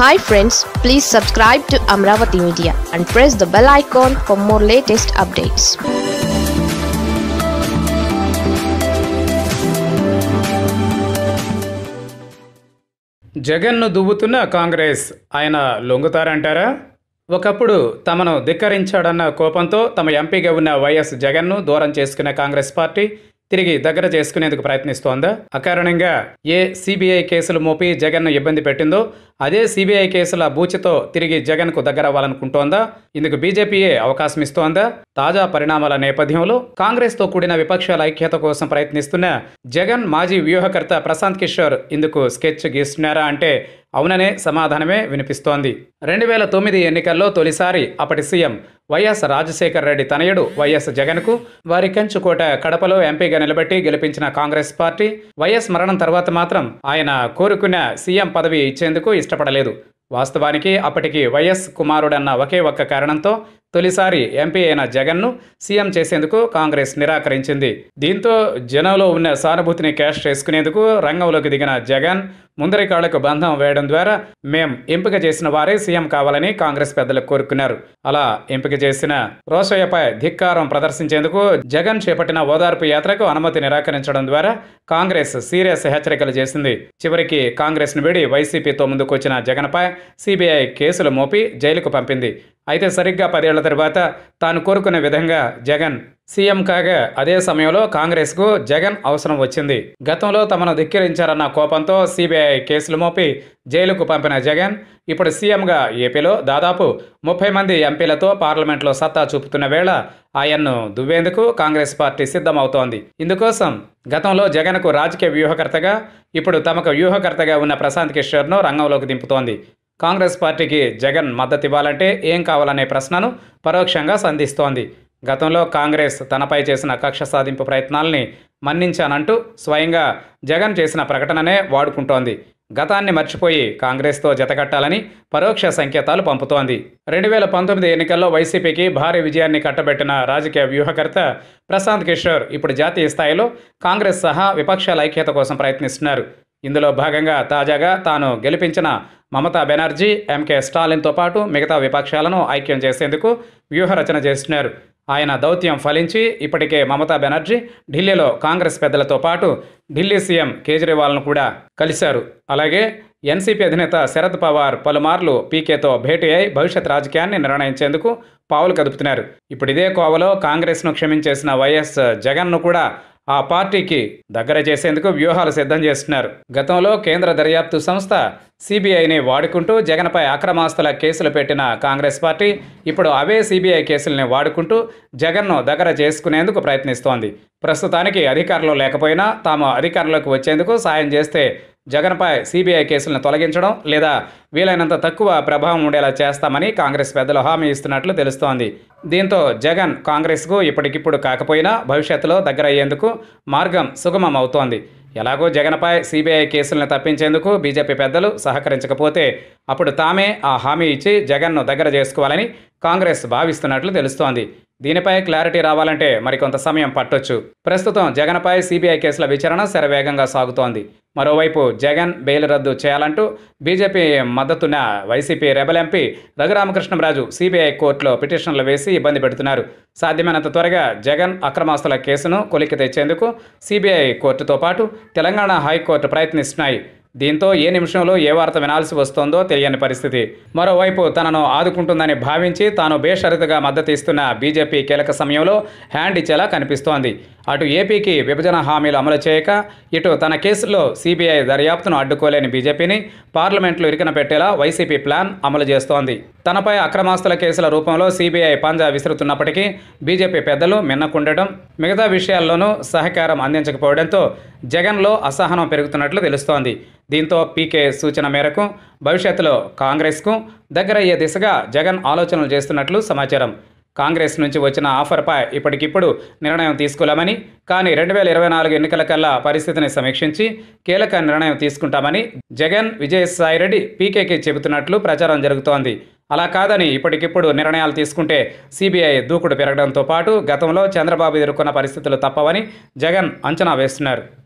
hi friends please subscribe to Amaravati media and press the bell icon for more latest updates జగన్ను దువ్వుతున్న కాంగ్రెస్ ఆయన లొంగుతారంటారా ఒకప్పుడు తమను ధిక్కరించాడన్న కోపంతో తమ ఎంపీగా ఉన్న వైఎస్ జగన్ను దూరం చేసుకున్న కాంగ్రెస్ పార్టీ తిరిగి దగ్గర చేసుకునేందుకు ప్రయత్నిస్తోందా అకారణంగా ఏ సిబిఐ కేసులు మోపి జగన్ను ఇబ్బంది పెట్టిందో అదే సిబిఐ కేసుల బూచితో తిరిగి జగన్కు దగ్గరవ్వాలనుకుంటోందా ఇందుకు బీజేపీయే అవకాశం ఇస్తోందా తాజా పరిణామాల నేపథ్యంలో కాంగ్రెస్తో కూడిన విపక్షాల ఐక్యత కోసం ప్రయత్నిస్తున్న జగన్ మాజీ వ్యూహకర్త ప్రశాంత్ కిషోర్ ఇందుకు స్కెచ్ గీస్తున్నారా అంటే అవుననే సమాధానమే వినిపిస్తోంది రెండు వేల తొమ్మిది ఎన్నికల్లో తొలిసారి అప్పటి సీఎం వైఎస్ రాజశేఖర రెడ్డి తనయుడు వైఎస్ జగన్కు వారి కంచుకోట కడపలో ఎంపీగా నిలబెట్టి గెలిపించిన కాంగ్రెస్ పార్టీ వైఎస్ మరణం తర్వాత మాత్రం ఆయన కోరుకున్న సీఎం పదవి ఇచ్చేందుకు ఇష్టపడలేదు వాస్తవానికి అప్పటికి వైఎస్ కుమారుడన్న ఒకే ఒక్క కారణంతో తొలిసారి ఎంపీ అయిన జగన్ను సీఎం చేసేందుకు కాంగ్రెస్ నిరాకరించింది దీంతో జనంలో ఉన్న సానుభూతిని క్యాష్ చేసుకునేందుకు రంగంలోకి దిగిన జగన్ ముందరి కాళ్లకు బంధం వేయడం ద్వారా మేం ఎంపిక చేసిన వారే సీఎం కావాలని కాంగ్రెస్ పెద్దలు కోరుకున్నారు అలా ఎంపిక చేసిన రోషయ్యపై ధిక్కారం ప్రదర్శించేందుకు జగన్ చేపట్టిన ఓదార్పు యాత్రకు అనుమతి నిరాకరించడం ద్వారా కాంగ్రెస్ సీరియస్ హెచ్చరికలు చేసింది చివరికి కాంగ్రెస్ను వీడి వైసీపీతో ముందుకొచ్చిన జగన్పై సిబిఐ కేసులు మోపి జైలుకు పంపింది అయితే సరిగ్గా పదేళ్ల తర్వాత తాను కోరుకునే విధంగా జగన్ సీఎం కాగా అదే సమయంలో కాంగ్రెస్కు జగన్ అవసరం వచ్చింది గతంలో తమను ధిక్కిరించారన్న కోపంతో సిబిఐ కేసులు మోపి జైలుకు పంపిన జగన్ ఇప్పుడు సీఎంగా ఏపీలో దాదాపు ముప్పై మంది ఎంపీలతో పార్లమెంట్లో సత్తా చూపుతున్న వేళ ఆయన్ను దువ్వేందుకు కాంగ్రెస్ పార్టీ సిద్ధమవుతోంది ఇందుకోసం గతంలో జగన్కు రాజకీయ వ్యూహకర్తగా ఇప్పుడు తమకు వ్యూహకర్తగా ఉన్న ప్రశాంత్ కిషోర్ను రంగంలోకి దింపుతోంది కాంగ్రెస్ పార్టీకి జగన్ మద్దతివ్వాలంటే ఏం కావాలనే ప్రశ్నను పరోక్షంగా సంధిస్తోంది గతంలో కాంగ్రెస్ తనపై చేసిన కక్ష సాధింపు ప్రయత్నాల్ని మన్నించానంటూ స్వయంగా జగన్ చేసిన ప్రకటననే వాడుకుంటోంది గతాన్ని మర్చిపోయి కాంగ్రెస్తో జతకట్టాలని పరోక్ష సంకేతాలు పంపుతోంది రెండు వేల పంతొమ్మిది ఎన్నికల్లో వైసీపీకి భారీ విజయాన్ని కట్టబెట్టిన రాజకీయ వ్యూహకర్త ప్రశాంత్ కిషోర్ ఇప్పుడు జాతీయ స్థాయిలో కాంగ్రెస్ సహా విపక్షాల ఐక్యత కోసం ప్రయత్నిస్తున్నారు ఇందులో భాగంగా తాజాగా తాను గెలిపించిన మమతా బెనర్జీ ఎంకే స్టాలిన్తో పాటు మిగతా విపక్షాలను ఐక్యం చేసేందుకు వ్యూహరచన చేస్తున్నారు ఆయన దౌత్యం ఫలించి ఇప్పటికే మమతా బెనర్జీ ఢిల్లీలో కాంగ్రెస్ పెద్దలతో పాటు ఢిల్లీ సీఎం కేజ్రీవాల్ను కూడా కలిశారు అలాగే ఎన్సీపీ అధినేత శరద్ పవార్ పలుమార్లు పీకేతో భేటీ అయి భవిష్యత్ రాజకీయాన్ని నిర్ణయించేందుకు పావులు కదుపుతున్నారు ఇప్పుడు ఇదే కోవలో కాంగ్రెస్ను క్షమించేసిన వైఎస్ జగన్ను కూడా ఆ పార్టీకి దగ్గర చేసేందుకు వ్యూహాలు సిద్ధం చేస్తున్నారు గతంలో కేంద్ర దర్యాప్తు సంస్థ సిబిఐని వాడుకుంటూ జగన్పై అక్రమాస్తుల కేసులు పెట్టిన కాంగ్రెస్ పార్టీ ఇప్పుడు అవే సిబిఐ కేసుల్ని వాడుకుంటూ జగన్ను దగ్గర చేసుకునేందుకు ప్రయత్నిస్తోంది ప్రస్తుతానికి అధికారంలో లేకపోయినా తాము అధికారంలోకి వచ్చేందుకు సాయం చేస్తే జగన్పై సిబిఐ కేసులను తొలగించడం లేదా వీలైనంత తక్కువ ప్రభావం ఉండేలా చేస్తామని కాంగ్రెస్ పెద్దలు హామీ ఇస్తున్నట్లు తెలుస్తోంది దీంతో జగన్ కాంగ్రెస్కు ఇప్పటికిప్పుడు కాకపోయినా భవిష్యత్తులో దగ్గరయ్యేందుకు మార్గం సుగమం అవుతోంది ఎలాగో జగన్పై సిబిఐ కేసులను తప్పించేందుకు బీజేపీ పెద్దలు సహకరించకపోతే అప్పుడు తామే ఆ హామీ ఇచ్చి జగన్ను దగ్గర చేసుకోవాలని కాంగ్రెస్ భావిస్తున్నట్లు తెలుస్తోంది దీనిపై క్లారిటీ రావాలంటే మరికొంత సమయం పట్టొచ్చు ప్రస్తుతం జగన్పై సిబిఐ కేసుల విచారణ శరవేగంగా సాగుతోంది మరోవైపు జగన్ బెయిల్ రద్దు చేయాలంటూ బీజేపీ మద్దతున్న YCP rebel MP Raghurama Krishna Raju CBI కోర్టులో పిటిషన్లు వేసి ఇబ్బంది పెడుతున్నారు సాధ్యమైనంత త్వరగా జగన్ అక్రమాస్తుల కేసును కొలిక్కి తెచ్చేందుకు సిబిఐ కోర్టుతో పాటు తెలంగాణ హైకోర్టు ప్రయత్నిస్తున్నాయి దీంతో ఏ నిమిషంలో ఏ వార్త వినాల్సి వస్తోందో తెలియని పరిస్థితి మరోవైపు తనను ఆదుకుంటుందని భావించి తాను బేషరతుగా మద్దతు ఇస్తున్న బీజేపీ కీలక సమయంలో హ్యాండ్ ఇచ్చేలా కనిపిస్తోంది అటు ఏపీకి విభజన హామీలు అమలు చేయక ఇటు తన కేసుల్లో సిబిఐ దర్యాప్తును అడ్డుకోలేని బీజేపీని పార్లమెంట్లో ఇరికిన పెట్టేలా వైసీపీ ప్లాన్ అమలు చేస్తోంది తనపై అక్రమాస్తుల కేసుల రూపంలో సిబిఐ పంజా విసురుతున్నప్పటికీ బీజేపీ పెద్దలు మిన్నకుండటం మిగతా విషయాల్లోనూ సహకారం అందించకపోవడంతో జగన్లో అసహనం పెరుగుతున్నట్లు తెలుస్తోంది దీంతో పీకే సూచన మేరకు భవిష్యత్తులో కాంగ్రెస్కు దగ్గరయ్యే దిశగా జగన్ ఆలోచనలు చేస్తున్నట్లు సమాచారం కాంగ్రెస్ నుంచి వచ్చిన ఆఫర్పై ఇప్పటికిప్పుడు నిర్ణయం తీసుకోలేమని కానీ రెండు వేల ఇరవై నాలుగు ఎన్నికల కల్లా పరిస్థితిని సమీక్షించి కీలక నిర్ణయం తీసుకుంటామని జగన్ విజయసాయిరెడ్డి పీకేకి చెబుతున్నట్లు ప్రచారం జరుగుతోంది అలా కాదని ఇప్పటికిప్పుడు నిర్ణయాలు తీసుకుంటే సిబిఐ దూకుడు పెరగడంతో పాటు గతంలో చంద్రబాబు ఎదుర్కొన్న పరిస్థితులు తప్పవని జగన్ అంచనా వేస్తున్నారు